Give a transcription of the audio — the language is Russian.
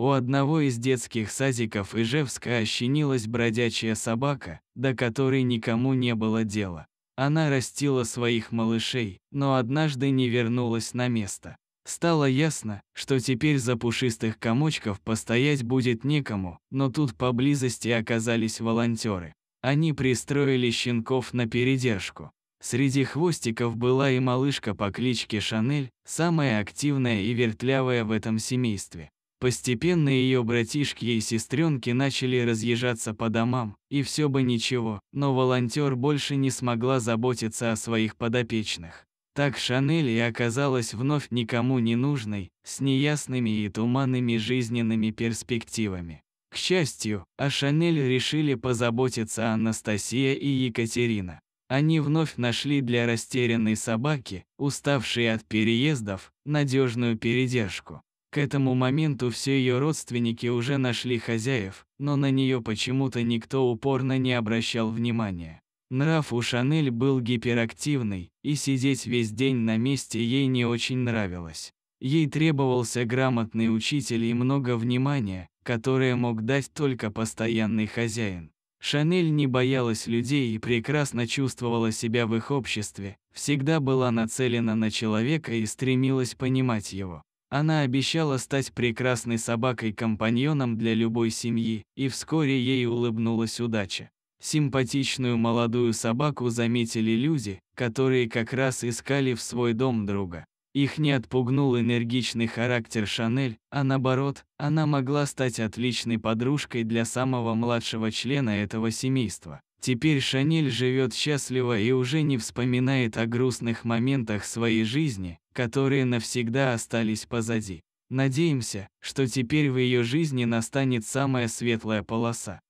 У одного из детских садиков Ижевска ощенилась бродячая собака, до которой никому не было дела. Она растила своих малышей, но однажды не вернулась на место. Стало ясно, что теперь за пушистых комочков постоять будет некому, но тут поблизости оказались волонтеры. Они пристроили щенков на передержку. Среди хвостиков была и малышка по кличке Шанель, самая активная и вертлявая в этом семействе. Постепенно ее братишки и сестренки начали разъезжаться по домам, и все бы ничего, но волонтер больше не смогла заботиться о своих подопечных. Так Шанель и оказалась вновь никому не нужной, с неясными и туманными жизненными перспективами. К счастью, о Шанель решили позаботиться Анастасия и Екатерина. Они вновь нашли для растерянной собаки, уставшей от переездов, надежную передержку. К этому моменту все ее родственники уже нашли хозяев, но на нее почему-то никто упорно не обращал внимания. Нрав у Шанель был гиперактивный, и сидеть весь день на месте ей не очень нравилось. Ей требовался грамотный учитель и много внимания, которое мог дать только постоянный хозяин. Шанель не боялась людей и прекрасно чувствовала себя в их обществе, всегда была нацелена на человека и стремилась понимать его. Она обещала стать прекрасной собакой-компаньоном для любой семьи, и вскоре ей улыбнулась удача. Симпатичную молодую собаку заметили люди, которые как раз искали в свой дом друга. Их не отпугнул энергичный характер Шанель, а наоборот, она могла стать отличной подружкой для самого младшего члена этого семейства. Теперь Шанель живет счастливо и уже не вспоминает о грустных моментах своей жизни, которые навсегда остались позади. Надеемся, что теперь в ее жизни настанет самая светлая полоса.